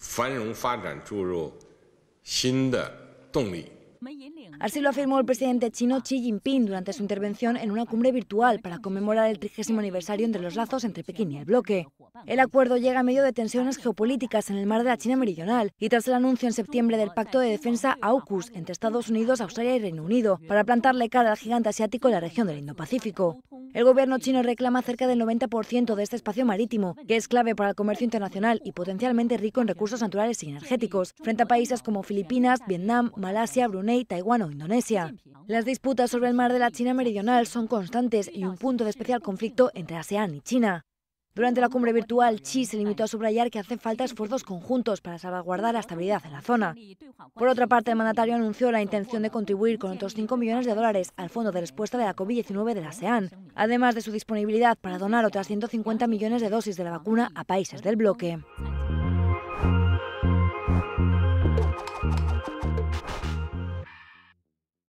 繁荣发展注入新的动力。Así lo afirmó el presidente chino Xi Jinping durante su intervención en una cumbre virtual para conmemorar el trigésimo aniversario entre los lazos entre Pekín y el bloque. El acuerdo llega a medio de tensiones geopolíticas en el mar de la China Meridional y tras el anuncio en septiembre del pacto de defensa AUKUS entre Estados Unidos, Australia y Reino Unido para plantarle cara al gigante asiático en la región del Indo-Pacífico. El gobierno chino reclama cerca del 90% de este espacio marítimo, que es clave para el comercio internacional y potencialmente rico en recursos naturales y energéticos, frente a países como Filipinas, Vietnam, Malasia, Brunei, Taiwán o Indonesia. Las disputas sobre el mar de la China Meridional son constantes y un punto de especial conflicto entre ASEAN y China. Durante la cumbre virtual, Xi se limitó a subrayar que hace falta esfuerzos conjuntos para salvaguardar la estabilidad en la zona. Por otra parte, el mandatario anunció la intención de contribuir con otros 5 millones de dólares al Fondo de Respuesta de la COVID-19 de la ASEAN, además de su disponibilidad para donar otras 150 millones de dosis de la vacuna a países del bloque.